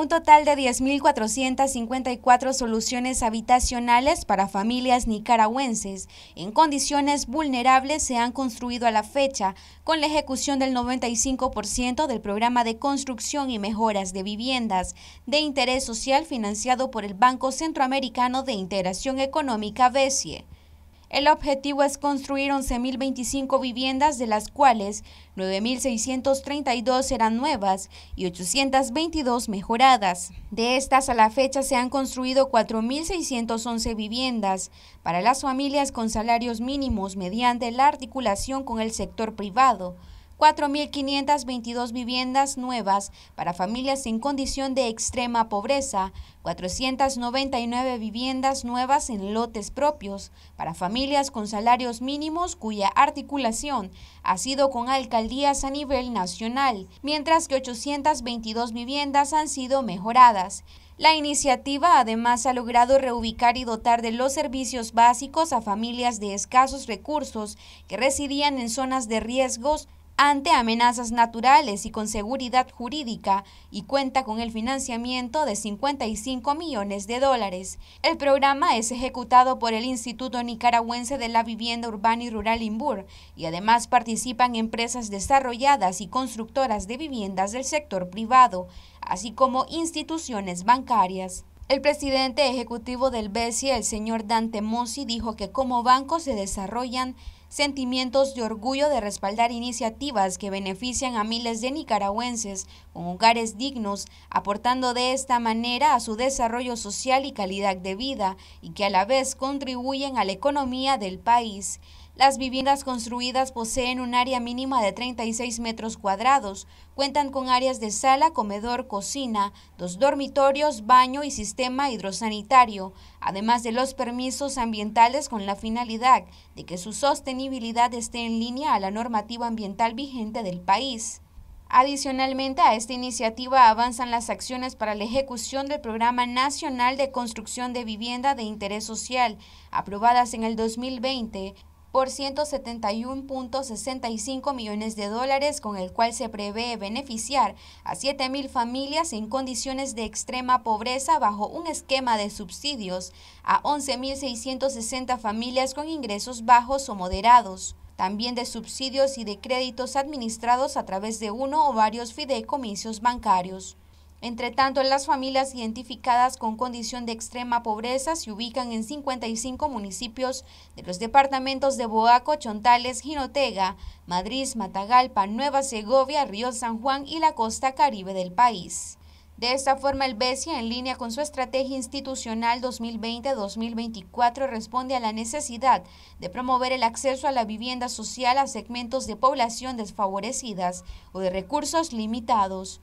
un total de 10.454 soluciones habitacionales para familias nicaragüenses en condiciones vulnerables se han construido a la fecha, con la ejecución del 95% del programa de construcción y mejoras de viviendas de interés social financiado por el Banco Centroamericano de Integración Económica BESIE. El objetivo es construir 11.025 viviendas, de las cuales 9.632 serán nuevas y 822 mejoradas. De estas a la fecha se han construido 4.611 viviendas para las familias con salarios mínimos mediante la articulación con el sector privado 4.522 viviendas nuevas para familias en condición de extrema pobreza, 499 viviendas nuevas en lotes propios para familias con salarios mínimos cuya articulación ha sido con alcaldías a nivel nacional, mientras que 822 viviendas han sido mejoradas. La iniciativa además ha logrado reubicar y dotar de los servicios básicos a familias de escasos recursos que residían en zonas de riesgos ante amenazas naturales y con seguridad jurídica y cuenta con el financiamiento de 55 millones de dólares. El programa es ejecutado por el Instituto Nicaragüense de la Vivienda Urbana y Rural INBUR y además participan empresas desarrolladas y constructoras de viviendas del sector privado, así como instituciones bancarias. El presidente ejecutivo del BESI, el señor Dante Mossi, dijo que como banco se desarrollan sentimientos de orgullo de respaldar iniciativas que benefician a miles de nicaragüenses con hogares dignos, aportando de esta manera a su desarrollo social y calidad de vida, y que a la vez contribuyen a la economía del país. Las viviendas construidas poseen un área mínima de 36 metros cuadrados, cuentan con áreas de sala, comedor, cocina, dos dormitorios, baño y sistema hidrosanitario, además de los permisos ambientales con la finalidad de que su sostenibilidad esté en línea a la normativa ambiental vigente del país. Adicionalmente a esta iniciativa avanzan las acciones para la ejecución del Programa Nacional de Construcción de Vivienda de Interés Social, aprobadas en el 2020, por 171.65 millones de dólares, con el cual se prevé beneficiar a 7.000 familias en condiciones de extrema pobreza bajo un esquema de subsidios, a 11.660 familias con ingresos bajos o moderados también de subsidios y de créditos administrados a través de uno o varios fideicomisos bancarios. Entre tanto, las familias identificadas con condición de extrema pobreza se ubican en 55 municipios de los departamentos de Boaco, Chontales, Jinotega, Madrid, Matagalpa, Nueva Segovia, Río San Juan y la costa caribe del país. De esta forma, el BESIA, en línea con su estrategia institucional 2020-2024, responde a la necesidad de promover el acceso a la vivienda social a segmentos de población desfavorecidas o de recursos limitados